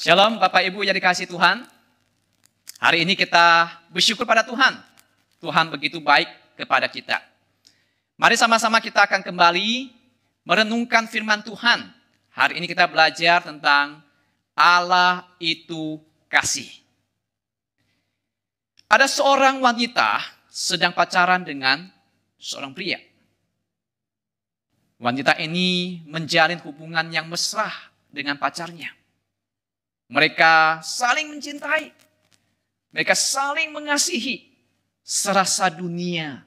Shalom Bapak Ibu yang dikasih Tuhan. Hari ini kita bersyukur pada Tuhan. Tuhan begitu baik kepada kita. Mari sama-sama kita akan kembali merenungkan firman Tuhan. Hari ini kita belajar tentang Allah itu kasih. Ada seorang wanita sedang pacaran dengan seorang pria. Wanita ini menjalin hubungan yang mesra dengan pacarnya. Mereka saling mencintai. Mereka saling mengasihi. Serasa dunia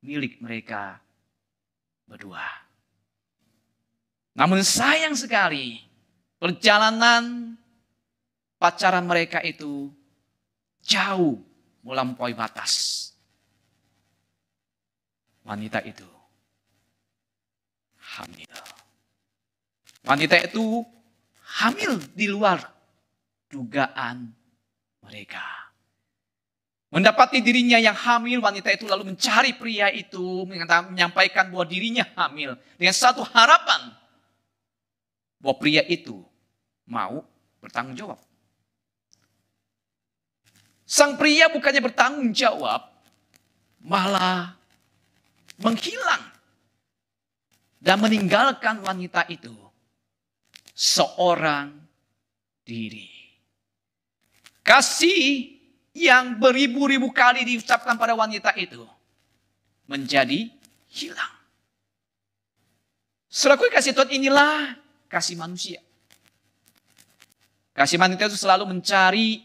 milik mereka berdua. Namun sayang sekali, perjalanan pacaran mereka itu jauh melampaui batas. Wanita itu hamil. Wanita itu hamil di luar dugaan mereka. Mendapati dirinya yang hamil, wanita itu lalu mencari pria itu, menyampaikan bahwa dirinya hamil dengan satu harapan bahwa pria itu mau bertanggung jawab. Sang pria bukannya bertanggung jawab, malah menghilang dan meninggalkan wanita itu seorang diri. Kasih yang beribu-ribu kali diucapkan pada wanita itu menjadi hilang. Selaku kasih Tuhan inilah kasih manusia. Kasih manusia itu selalu mencari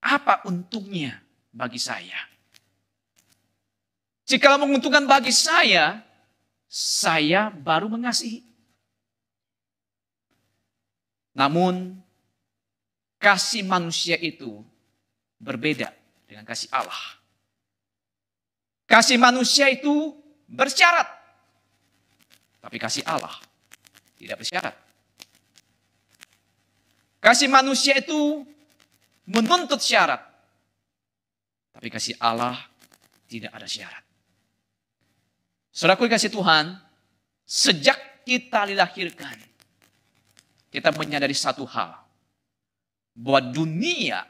apa untungnya bagi saya. Jika menguntungkan bagi saya, saya baru mengasihi. Namun kasih manusia itu berbeda dengan kasih Allah. Kasih manusia itu bersyarat. Tapi kasih Allah tidak bersyarat. Kasih manusia itu menuntut syarat. Tapi kasih Allah tidak ada syarat. Saudaraku kasih Tuhan, sejak kita dilahirkan, kita menyadari satu hal bahwa dunia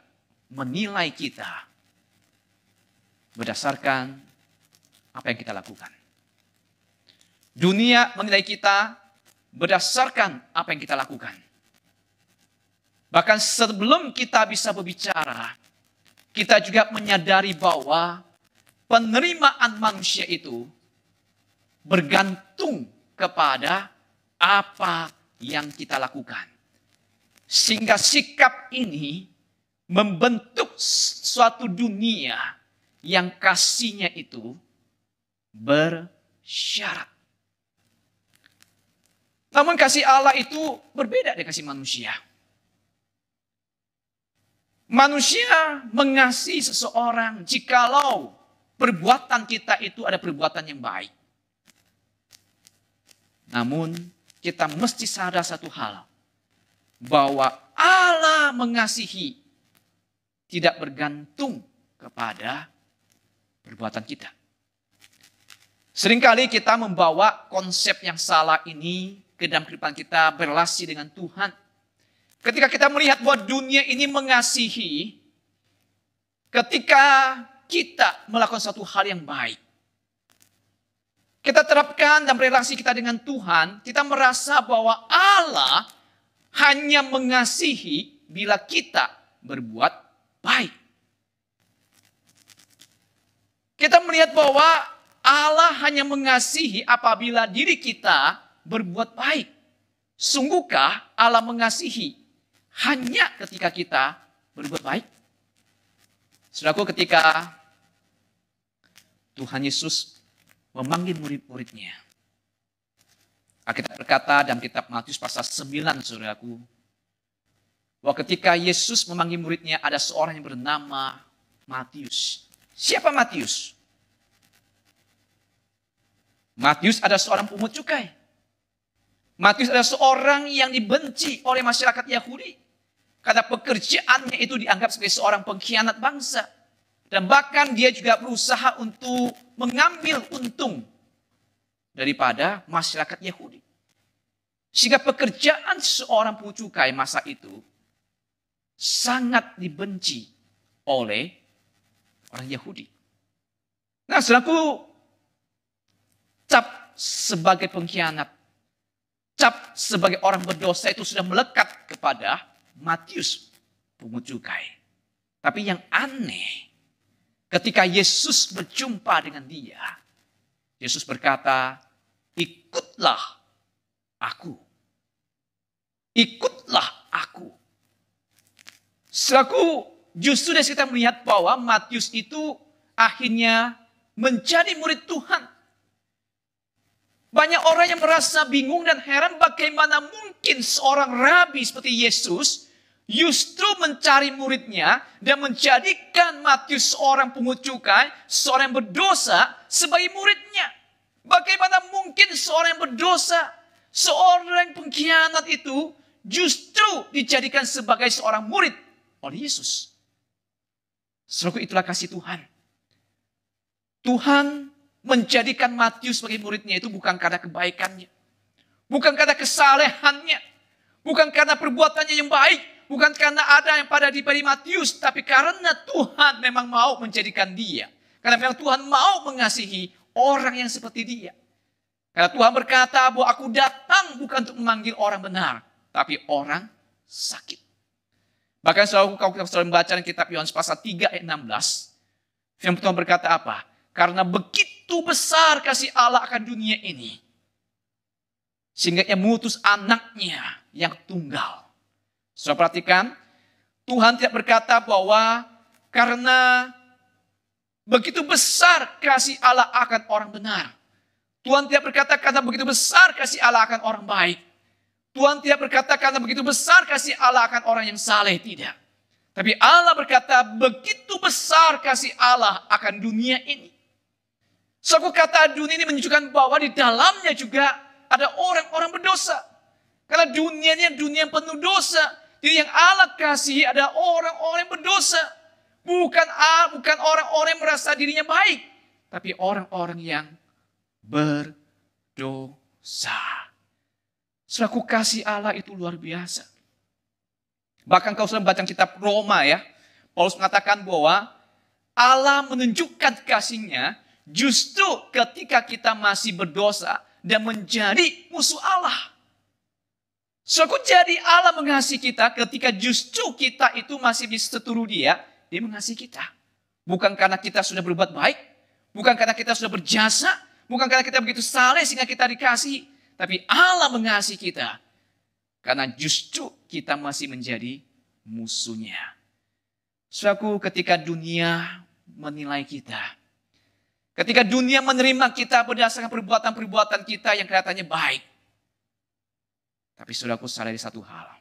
menilai kita berdasarkan apa yang kita lakukan. Dunia menilai kita berdasarkan apa yang kita lakukan. Bahkan sebelum kita bisa berbicara, kita juga menyadari bahwa penerimaan manusia itu bergantung kepada apa yang kita lakukan. Sehingga sikap ini membentuk suatu dunia yang kasihnya itu bersyarat. Namun kasih Allah itu berbeda dengan kasih manusia. Manusia mengasihi seseorang jikalau perbuatan kita itu ada perbuatan yang baik. Namun kita mesti sadar satu hal bahwa Allah mengasihi tidak bergantung kepada perbuatan kita. Seringkali kita membawa konsep yang salah ini ke dalam kehidupan kita berlasi dengan Tuhan. Ketika kita melihat bahwa dunia ini mengasihi, ketika kita melakukan satu hal yang baik, kita terapkan dan relasi kita dengan Tuhan, kita merasa bahwa Allah hanya mengasihi bila kita berbuat baik. Kita melihat bahwa Allah hanya mengasihi apabila diri kita berbuat baik. Sungguhkah Allah mengasihi hanya ketika kita berbuat baik? Saudaraku ketika Tuhan Yesus memanggil murid-muridnya. Kita berkata dalam kitab Matius pasal 9, saudaraku, bahwa ketika Yesus memanggil muridnya ada seorang yang bernama Matius. Siapa Matius? Matius ada seorang pungut cukai. Matius adalah seorang yang dibenci oleh masyarakat Yahudi. Karena pekerjaannya itu dianggap sebagai seorang pengkhianat bangsa. Dan bahkan dia juga berusaha untuk mengambil untung daripada masyarakat Yahudi. Sehingga pekerjaan seorang pucukai masa itu sangat dibenci oleh orang Yahudi. Nah, selaku cap sebagai pengkhianat, cap sebagai orang berdosa itu sudah melekat kepada Matius pungut cukai. Tapi yang aneh, ketika Yesus berjumpa dengan dia, Yesus berkata, ikutlah aku. Ikutlah aku. Selaku justru dari kita melihat bahwa Matius itu akhirnya menjadi murid Tuhan. Banyak orang yang merasa bingung dan heran bagaimana mungkin seorang rabi seperti Yesus justru mencari muridnya dan menjadikan Matius seorang pengucukan, seorang yang berdosa sebagai murid Bagaimana mungkin seorang yang berdosa, seorang yang pengkhianat itu justru dijadikan sebagai seorang murid oleh Yesus. Seluruh itulah kasih Tuhan. Tuhan menjadikan Matius sebagai muridnya itu bukan karena kebaikannya. Bukan karena kesalehannya. Bukan karena perbuatannya yang baik. Bukan karena ada yang pada diberi Matius. Tapi karena Tuhan memang mau menjadikan dia. Karena memang Tuhan mau mengasihi orang yang seperti dia. Karena Tuhan berkata bahwa aku datang bukan untuk memanggil orang benar, tapi orang sakit. Bahkan selalu kalau kita selalu membaca kitab Yohanes pasal 3 ayat 16, yang Tuhan berkata apa? Karena begitu besar kasih Allah akan dunia ini, sehingga ia mengutus anaknya yang tunggal. Soal perhatikan, Tuhan tidak berkata bahwa karena Begitu besar kasih Allah akan orang benar. Tuhan tidak berkata karena begitu besar kasih Allah akan orang baik. Tuhan tidak berkata karena begitu besar kasih Allah akan orang yang saleh. Tidak. Tapi Allah berkata begitu besar kasih Allah akan dunia ini. Suatu kata dunia ini menunjukkan bahwa di dalamnya juga ada orang-orang berdosa. Karena dunianya dunia yang penuh dosa. Jadi yang Allah kasih ada orang-orang berdosa. Bukan bukan orang-orang yang merasa dirinya baik, tapi orang-orang yang berdosa. Selaku kasih Allah itu luar biasa. Bahkan kalau sudah baca kitab Roma ya, Paulus mengatakan bahwa Allah menunjukkan kasihnya justru ketika kita masih berdosa dan menjadi musuh Allah. Selaku jadi Allah mengasihi kita ketika justru kita itu masih diseturu dia dia mengasihi kita. Bukan karena kita sudah berbuat baik, bukan karena kita sudah berjasa, bukan karena kita begitu saleh sehingga kita dikasih, tapi Allah mengasihi kita karena justru kita masih menjadi musuhnya. Suatu ketika dunia menilai kita, ketika dunia menerima kita berdasarkan perbuatan-perbuatan kita yang kelihatannya baik, tapi saudaraku salah di satu hal.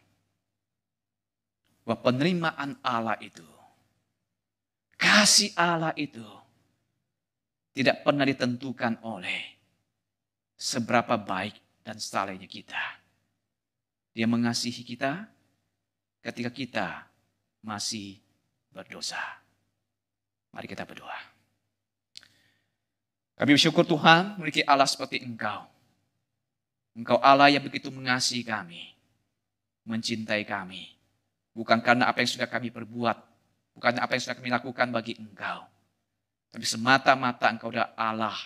Bahwa penerimaan Allah itu Kasih Allah itu tidak pernah ditentukan oleh seberapa baik dan salehnya kita. Dia mengasihi kita ketika kita masih berdosa. Mari kita berdoa. Kami bersyukur Tuhan memiliki Allah seperti Engkau. Engkau Allah yang begitu mengasihi kami, mencintai kami. Bukan karena apa yang sudah kami perbuat, Bukannya apa yang sudah kami lakukan bagi engkau. Tapi semata-mata engkau adalah Allah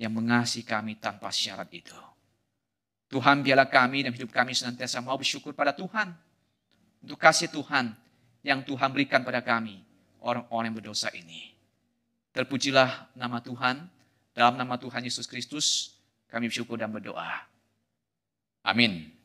yang mengasihi kami tanpa syarat itu. Tuhan biarlah kami dan hidup kami senantiasa mau bersyukur pada Tuhan. Untuk kasih Tuhan yang Tuhan berikan pada kami, orang-orang yang berdosa ini. Terpujilah nama Tuhan, dalam nama Tuhan Yesus Kristus, kami bersyukur dan berdoa. Amin.